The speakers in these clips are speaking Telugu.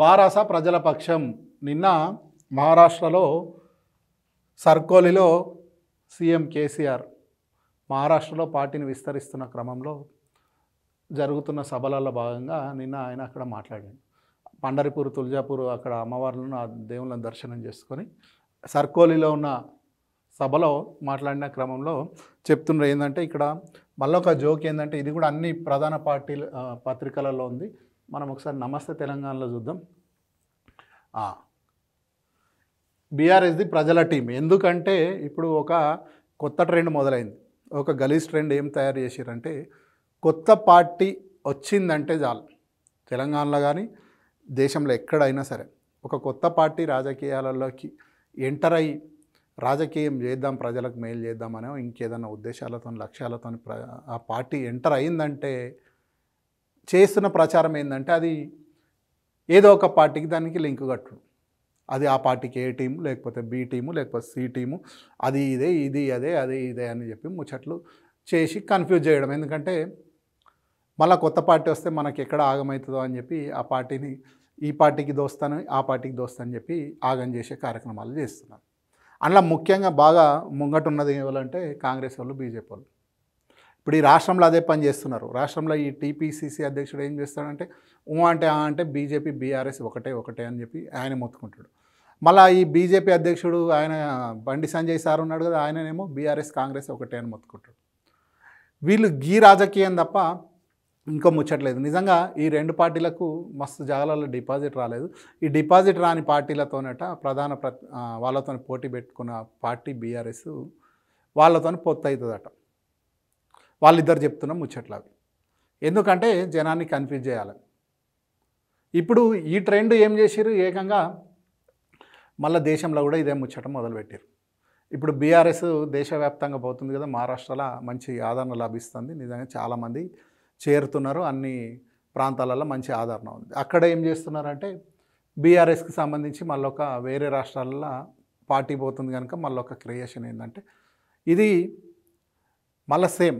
బారాస ప్రజల పక్షం నిన్న మహారాష్ట్రలో సర్కోలిలో సీఎం కేసీఆర్ మహారాష్ట్రలో పార్టీని విస్తరిస్తున్న క్రమంలో జరుగుతున్న సభలలో భాగంగా నిన్న ఆయన అక్కడ మాట్లాడాడు పండరిపూర్ తులజాపూర్ అక్కడ అమ్మవార్లను ఆ దేవుళ్ళని దర్శనం చేసుకొని సర్కోలిలో ఉన్న సభలో మాట్లాడిన క్రమంలో చెప్తున్నారు ఏంటంటే ఇక్కడ మళ్ళొక జోక్ ఏంటంటే ఇది కూడా అన్ని ప్రధాన పార్టీలు పత్రికలలో ఉంది మనం ఒకసారి నమస్తే తెలంగాణలో చూద్దాం బీఆర్ఎస్ది ప్రజల టీం ఎందుకంటే ఇప్పుడు ఒక కొత్త ట్రెండ్ మొదలైంది ఒక గలీజ్ ట్రెండ్ ఏం తయారు చేసిరంటే కొత్త పార్టీ వచ్చిందంటే చాలు తెలంగాణలో కానీ దేశంలో ఎక్కడైనా సరే ఒక కొత్త పార్టీ రాజకీయాలలోకి ఎంటర్ అయ్యి రాజకీయం చేద్దాం ప్రజలకు మేలు చేద్దామనే ఇంకేదన్నా ఉద్దేశాలతో లక్ష్యాలతో ఆ పార్టీ ఎంటర్ అయిందంటే చేస్తున్న ప్రచారం ఏంటంటే అది ఏదో ఒక పార్టీకి దానికి లింక్ కట్టడం అది ఆ పార్టీకి ఏ టీము లేకపోతే బి టీము లేకపోతే సి టీము అది ఇదే ఇది అదే అదే ఇదే అని చెప్పి ముచ్చట్లు చేసి కన్ఫ్యూజ్ చేయడం ఎందుకంటే మళ్ళీ కొత్త పార్టీ వస్తే మనకి ఎక్కడ ఆగమవుతుందో అని చెప్పి ఆ పార్టీని ఈ పార్టీకి దోస్తాను ఆ పార్టీకి దోస్తాను చెప్పి ఆగం చేసే కార్యక్రమాలు చేస్తున్నారు అందులో ముఖ్యంగా బాగా ముంగటున్నది ఎవరంటే కాంగ్రెస్ వాళ్ళు బీజేపీ వాళ్ళు ఇప్పుడు ఈ రాష్ట్రంలో అదే పని చేస్తున్నారు రాష్ట్రంలో ఈ టీపీసీసీ అధ్యక్షుడు ఏం చేస్తాడంటే ఊ అంటే ఆ అంటే బీజేపీ బీఆర్ఎస్ ఒకటే ఒకటే అని చెప్పి ఆయన మొత్తుకుంటాడు మళ్ళీ ఈ బీజేపీ అధ్యక్షుడు ఆయన బండి సంజయ్ సార్ ఉన్నాడు కదా ఆయననేమో బీఆర్ఎస్ కాంగ్రెస్ ఒకటే అని మొత్తుకుంటాడు వీళ్ళు గీ రాజకీయం తప్ప ఇంకా ముచ్చట్లేదు నిజంగా ఈ రెండు పార్టీలకు మస్తు జాగాలలో డిపాజిట్ రాలేదు ఈ డిపాజిట్ రాని పార్టీలతోనట ప్రధాన ప్ర వాళ్ళతో పోటీ పెట్టుకున్న పార్టీ బీఆర్ఎస్ వాళ్ళతో పొత్తు అవుతుందట వాళ్ళిద్దరు చెప్తున్న ముచ్చట్లు అవి ఎందుకంటే జనాన్ని కన్ఫ్యూజ్ చేయాలి ఇప్పుడు ఈ ట్రెండ్ ఏం చేసిరు ఏకంగా మళ్ళీ దేశంలో కూడా ఇదే ముచ్చటం మొదలుపెట్టారు ఇప్పుడు బీఆర్ఎస్ దేశవ్యాప్తంగా పోతుంది కదా మహారాష్ట్రలో మంచి ఆదరణ లభిస్తుంది నిజంగా చాలామంది చేరుతున్నారు అన్ని ప్రాంతాలలో మంచి ఆదరణ ఉంది అక్కడ ఏం చేస్తున్నారంటే బీఆర్ఎస్కి సంబంధించి మళ్ళొక వేరే రాష్ట్రాలలో పార్టీ పోతుంది కనుక మళ్ళొక క్రియేషన్ ఏంటంటే ఇది మళ్ళీ సేమ్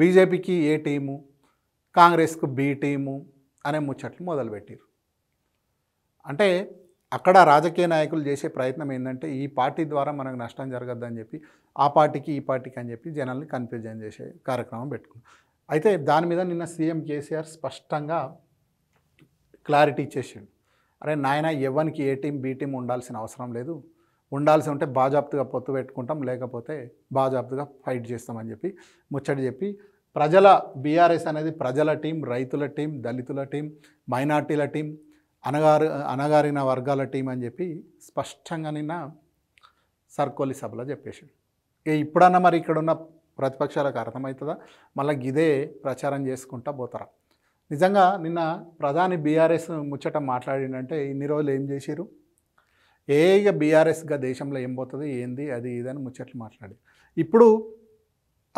బీజేపీకి ఏ టీము కాంగ్రెస్కు బి టీము అనే ముచ్చట్లు మొదలుపెట్టారు అంటే అక్కడ రాజకీయ నాయకులు చేసే ప్రయత్నం ఏంటంటే ఈ పార్టీ ద్వారా మనకు నష్టం జరగద్దని చెప్పి ఆ పార్టీకి ఈ పార్టీకి అని చెప్పి జనాల్ని కన్ఫ్యూజన్ చేసే కార్యక్రమం పెట్టుకున్నాం అయితే దాని మీద నిన్న సీఎం కేసీఆర్ స్పష్టంగా క్లారిటీ ఇచ్చేసిండు అరే నాయన ఎవరికి ఏ టీం బి టీం ఉండాల్సిన అవసరం లేదు ఉండాల్సి ఉంటే బాజాప్తుగా పొత్తు పెట్టుకుంటాం లేకపోతే బాజాప్తుగా ఫైట్ చేస్తామని చెప్పి ముచ్చటి చెప్పి ప్రజల బీఆర్ఎస్ అనేది ప్రజల టీం రైతుల టీం దళితుల టీం మైనార్టీల టీం అనగారు అనగారిన వర్గాల టీం అని చెప్పి స్పష్టంగా నిన్న సర్కోలి సభలో చెప్పేసి ఏ ఇప్పుడన్నా మరి ఇక్కడున్న ప్రతిపక్షాలకు అర్థమవుతుందా మళ్ళీ ఇదే ప్రచారం చేసుకుంటా పోతారా నిజంగా నిన్న ప్రధాని బీఆర్ఎస్ ముచ్చట మాట్లాడిందంటే ఇన్ని రోజులు ఏం చేశారు ఏఐగా బీఆర్ఎస్గా దేశంలో ఏం పోతుంది ఏంది అది ఇదని ముచ్చట్లు మాట్లాడి ఇప్పుడు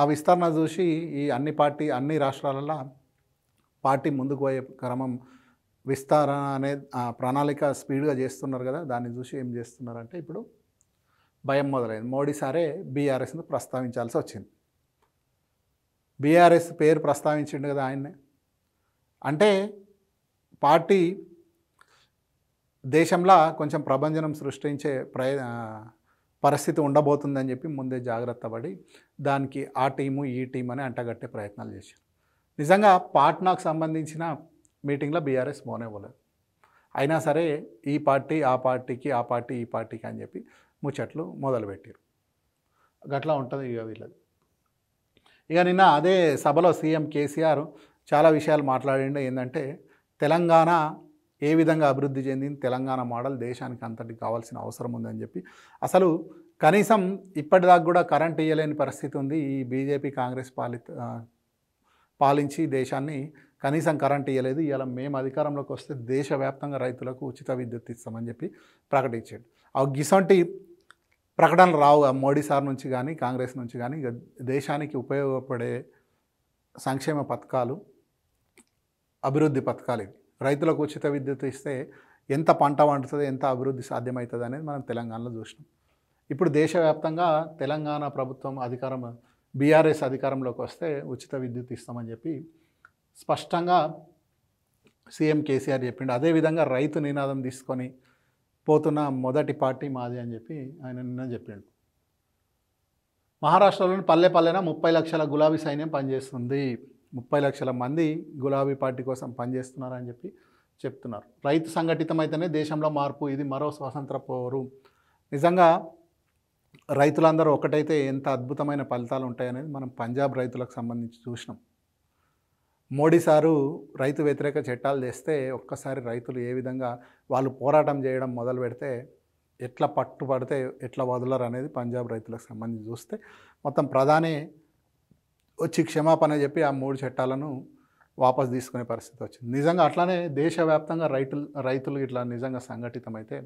ఆ విస్తరణ చూసి ఈ అన్ని పార్టీ అన్ని రాష్ట్రాలలో పార్టీ ముందుకు పోయే క్రమం విస్తరణ అనే ప్రణాళిక స్పీడ్గా చేస్తున్నారు కదా దాన్ని చూసి ఏం చేస్తున్నారంటే ఇప్పుడు భయం మొదలైంది మోడీ సారే బీఆర్ఎస్ను ప్రస్తావించాల్సి వచ్చింది బీఆర్ఎస్ పేరు ప్రస్తావించిండు కదా ఆయన్నే అంటే పార్టీ దేశంలో కొంచెం ప్రభంజనం సృష్టించే ప్రయ పరిస్థితి ఉండబోతుందని చెప్పి ముందే జాగ్రత్త పడి దానికి ఆ టీము ఈ టీం అని అంటగట్టే ప్రయత్నాలు చేశారు నిజంగా పాట్నాకు సంబంధించిన మీటింగ్లో బీఆర్ఎస్ మోనే పోలేదు అయినా సరే ఈ పార్టీ ఆ పార్టీకి ఆ పార్టీ ఈ పార్టీకి అని చెప్పి ముచ్చట్లు మొదలుపెట్టారు గట్లా ఉంటుంది ఇక వీళ్ళది ఇక నిన్న అదే సభలో సీఎం కేసీఆర్ చాలా విషయాలు మాట్లాడిండే ఏంటంటే తెలంగాణ ఏ విధంగా అభివృద్ధి చెందింది తెలంగాణ మోడల్ దేశానికి అంతటి కావాల్సిన అవసరం ఉందని చెప్పి అసలు కనీసం ఇప్పటిదాకా కూడా కరెంట్ ఇవ్వలేని పరిస్థితి ఉంది ఈ బీజేపీ కాంగ్రెస్ పాలిత పాలించి దేశాన్ని కనీసం కరెంట్ ఇవ్వలేదు ఇలా మేము అధికారంలోకి వస్తే దేశవ్యాప్తంగా రైతులకు ఉచిత విద్యుత్ ఇస్తామని చెప్పి ప్రకటించాడు ఆ గిసంటి ప్రకటనలు రావు మోడీ సార్ నుంచి కానీ కాంగ్రెస్ నుంచి కానీ దేశానికి ఉపయోగపడే సంక్షేమ పథకాలు అభివృద్ధి పథకాలు ఇవి రైతులకు ఉచిత విద్యుత్ ఇస్తే ఎంత పంట పండుతుంది ఎంత అభివృద్ధి సాధ్యమవుతుంది అనేది మనం తెలంగాణలో చూసినాం ఇప్పుడు దేశవ్యాప్తంగా తెలంగాణ ప్రభుత్వం అధికారం బీఆర్ఎస్ అధికారంలోకి వస్తే ఉచిత విద్యుత్ ఇస్తామని చెప్పి స్పష్టంగా సీఎం కేసీఆర్ చెప్పిండు అదేవిధంగా రైతు నినాదం తీసుకొని పోతున్న మొదటి పార్టీ మాది అని చెప్పి ఆయన నిన్న చెప్పిండు మహారాష్ట్రలోని పల్లె పల్లెన ముప్పై లక్షల గులాబీ సైన్యం పనిచేస్తుంది ముప్పై లక్షల మంది గులాబీ పార్టీ కోసం పనిచేస్తున్నారని చెప్పి చెప్తున్నారు రైతు సంఘటితమైతేనే దేశంలో మార్పు ఇది మరో స్వాతంత్ర పోరు నిజంగా రైతులందరూ ఒకటైతే ఎంత అద్భుతమైన ఫలితాలు ఉంటాయనేది మనం పంజాబ్ రైతులకు సంబంధించి చూసినాం మోడీ సారు రైతు వ్యతిరేక చట్టాలు చేస్తే ఒక్కసారి రైతులు ఏ విధంగా వాళ్ళు పోరాటం చేయడం మొదలు పెడితే ఎట్లా పట్టుబడితే ఎట్లా వదలరు అనేది పంజాబ్ రైతులకు సంబంధించి చూస్తే మొత్తం ప్రధానే వచ్చి క్షమాపణ చెప్పి ఆ మూడు చట్టాలను వాపసు తీసుకునే పరిస్థితి వచ్చింది నిజంగా అట్లానే దేశవ్యాప్తంగా రైతులు రైతులు ఇట్లా నిజంగా సంఘటితమైతే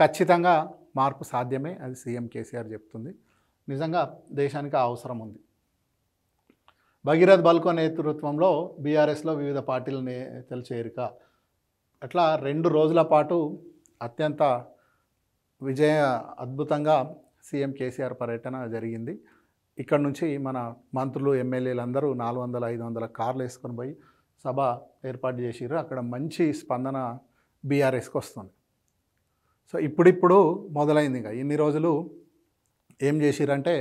ఖచ్చితంగా మార్పు సాధ్యమే అది సీఎం కేసీఆర్ చెప్తుంది నిజంగా దేశానికి అవసరం ఉంది భగీరథ్ బల్కో నేతృత్వంలో బీఆర్ఎస్లో వివిధ పార్టీల నేతలు చేరిక అట్లా రెండు రోజుల పాటు అత్యంత విజయ అద్భుతంగా సీఎం కేసీఆర్ పర్యటన జరిగింది ఇక్కడ నుంచి మన మంత్రులు ఎమ్మెల్యేలు అందరూ నాలుగు వందల ఐదు వందల కార్లు వేసుకొని పోయి సభ ఏర్పాటు చేసిరు అక్కడ మంచి స్పందన బీఆర్ఎస్కి వస్తుంది సో ఇప్పుడిప్పుడు మొదలైంది ఇంకా ఇన్ని రోజులు ఏం చేసిరంటే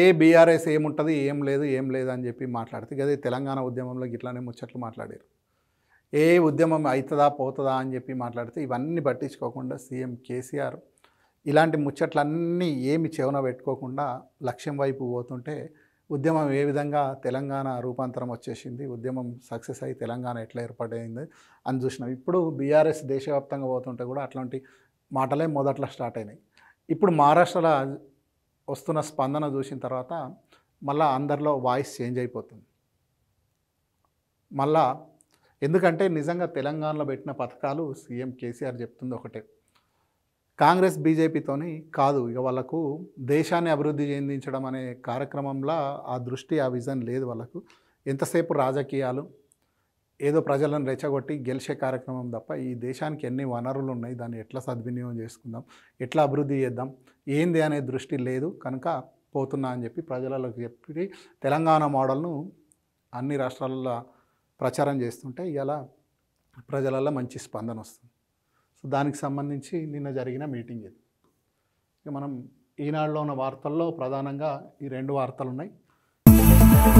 ఏ బీఆర్ఎస్ ఏముంటుంది ఏం లేదు ఏం లేదు అని చెప్పి మాట్లాడితే అదే తెలంగాణ ఉద్యమంలో ఇట్లానే ముచ్చట్లు మాట్లాడారు ఏ ఉద్యమం అవుతుందా పోతుందా అని చెప్పి మాట్లాడితే ఇవన్నీ పట్టించుకోకుండా సీఎం కేసీఆర్ ఇలాంటి ముచ్చట్లన్నీ ఏమి చేవన పెట్టుకోకుండా లక్ష్యం వైపు పోతుంటే ఉద్యమం ఏ విధంగా తెలంగాణ రూపాంతరం వచ్చేసింది ఉద్యమం సక్సెస్ అయ్యి తెలంగాణ ఎట్లా ఏర్పడైంది అని చూసినాం ఇప్పుడు బీఆర్ఎస్ దేశవ్యాప్తంగా పోతుంటే కూడా అట్లాంటి మాటలే మొదట్లో స్టార్ట్ అయినాయి ఇప్పుడు మహారాష్ట్రలో వస్తున్న స్పందన చూసిన తర్వాత మళ్ళీ అందరిలో వాయిస్ చేంజ్ అయిపోతుంది మళ్ళా ఎందుకంటే నిజంగా తెలంగాణలో పెట్టిన పథకాలు సీఎం కేసీఆర్ చెప్తుంది ఒకటే కాంగ్రెస్ బీజేపీతోని కాదు ఇక వాళ్ళకు దేశాన్ని అభివృద్ధి చెందించడం అనే కార్యక్రమంలో ఆ దృష్టి ఆ విజన్ లేదు వాళ్ళకు ఎంతసేపు రాజకీయాలు ఏదో ప్రజలను రెచ్చగొట్టి గెలిచే కార్యక్రమం తప్ప ఈ దేశానికి ఎన్ని వనరులు ఉన్నాయి దాన్ని ఎట్లా సద్వినియోగం చేసుకుందాం ఎట్లా అభివృద్ధి చేద్దాం ఏంది అనే దృష్టి లేదు కనుక పోతున్నా అని చెప్పి ప్రజలకు చెప్పి తెలంగాణ మోడల్ను అన్ని రాష్ట్రాలలో ప్రచారం చేస్తుంటే ఇలా ప్రజలలో మంచి స్పందన వస్తుంది సో దానికి సంబంధించి నిన్న జరిగిన మీటింగ్ ఇది ఇక మనం ఈనాడులో ఉన్న వార్తల్లో ప్రధానంగా ఈ రెండు వార్తలు ఉన్నాయి